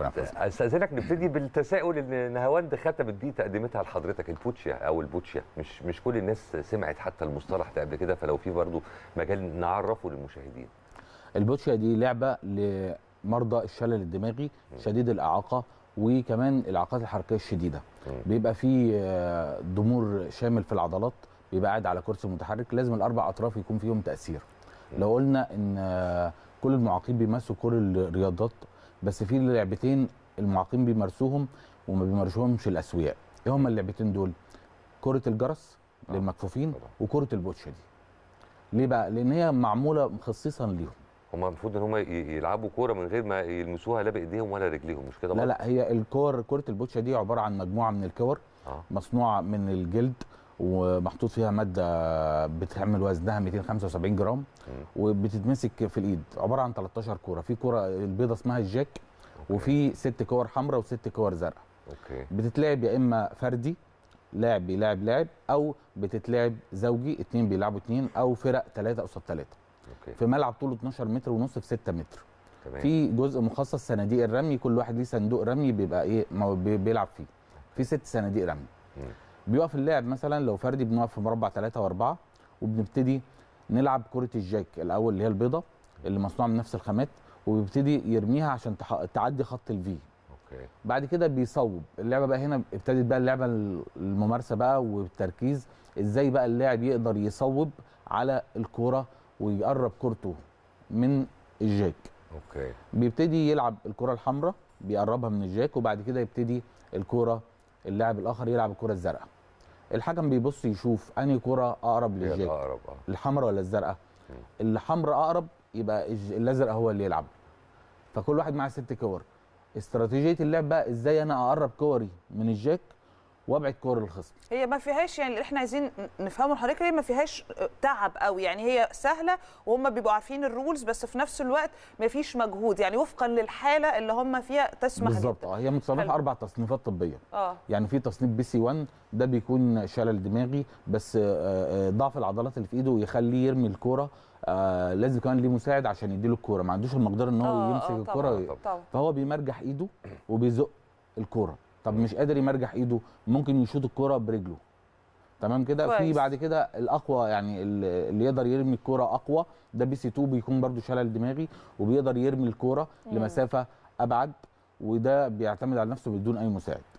ربنا يحفظك استاذنك نبتدي بالتساؤل ان نهاوند ختمت دي تقدمتها لحضرتك البوتشيا او البوتشيا مش مش كل الناس سمعت حتى المصطلح ده قبل كده فلو في برضه مجال نعرفه للمشاهدين البوتشيا دي لعبه لمرضى الشلل الدماغي شديد الاعاقه وكمان الاعاقات الحركيه الشديده بيبقى في ضمور آه، شامل في العضلات بيبقى قاعد على كرسي متحرك لازم الاربع اطراف يكون فيهم تاثير لو قلنا ان آه، كل المعاقين بيمسوا كل الرياضات بس في لعبتين المعاقين بيمارسوهم وما بيمارسوهمش الاسوياء ايه هما اللعبتين دول كره الجرس آه، للمكفوفين وكره البوتشه دي ليه بقى لان هي معموله خصيصا ليهم هما المفروض ان هما يلعبوا كوره من غير ما يلمسوها لا بايديهم ولا رجليهم مش كده لا لا هي الكور كره البوتشه دي عباره عن مجموعه من الكور آه. مصنوعه من الجلد ومحطوط فيها ماده بتعمل وزنها 275 جرام وبتتمسك في الايد عباره عن 13 كوره في كوره البيضه اسمها الجاك وفي ست كور حمراء وست كور زرقاء اوكي بتتلعب يا اما فردي لاعب بيلاعب لاعب او بتتلعب زوجي اثنين بيلعبوا اثنين او فرق ثلاثه قصاد ثلاثه في ملعب طوله 12 متر ونص في 6 متر تمام. في جزء مخصص صناديق الرمي كل واحد ليه صندوق رمي بيبقى ايه بيلعب فيه في ست صناديق رمي مم. بيقف اللعب مثلا لو فردي بنقف في مربع ثلاثة وأربعة وبنبتدي نلعب كرة الجاك الأول اللي هي البيضة اللي مصنوعة من نفس الخامات وبيبتدي يرميها عشان تعدي خط الفي اوكي بعد كده بيصوب اللعبه بقى هنا ابتدت بقى اللعبه الممارسه بقى والتركيز ازاي بقى اللاعب يقدر يصوب على الكوره ويقرب كورته من الجاك اوكي بيبتدي يلعب الكوره الحمراء بيقربها من الجاك وبعد كده يبتدي الكوره اللاعب الاخر يلعب الكره الزرقاء الحكم بيبص يشوف انهي كره اقرب للجاك اقرب آه. الحمراء ولا الزرقاء الحمراء اقرب يبقى الازرق هو اللي يلعب فكل واحد معاه ست كور استراتيجيه اللعب بقى ازاي انا اقرب كوري من الجاك وابعد كور الخصم هي ما فيهاش يعني اللي احنا عايزين نفهمه لحضرتك ليه ما فيهاش آه، تعب قوي يعني هي سهله وهم بيبقوا عارفين الرولز بس في نفس الوقت ما فيش مجهود يعني وفقا للحاله اللي هم فيها تسمح بالظبط آه، هي متصنفه اربع تصنيفات طبيه اه يعني في تصنيف بي سي 1 ده بيكون شلل دماغي بس آه، ضعف العضلات اللي في ايده يخليه يرمي الكوره آه لازم كمان ليه مساعد عشان يديله الكوره ما عندوش المقدره ان هو يمسك الكوره فهو بيمرجح ايده وبيزق الكوره طب مش قادر يمرجح ايده ممكن يشوط الكرة برجله تمام كده في بعد كده الاقوى يعني اللي يقدر يرمي الكرة اقوى ده بي سي 2 بيكون برده شلل دماغي وبيقدر يرمي الكرة لمسافة ابعد وده بيعتمد على نفسه بدون اي مساعد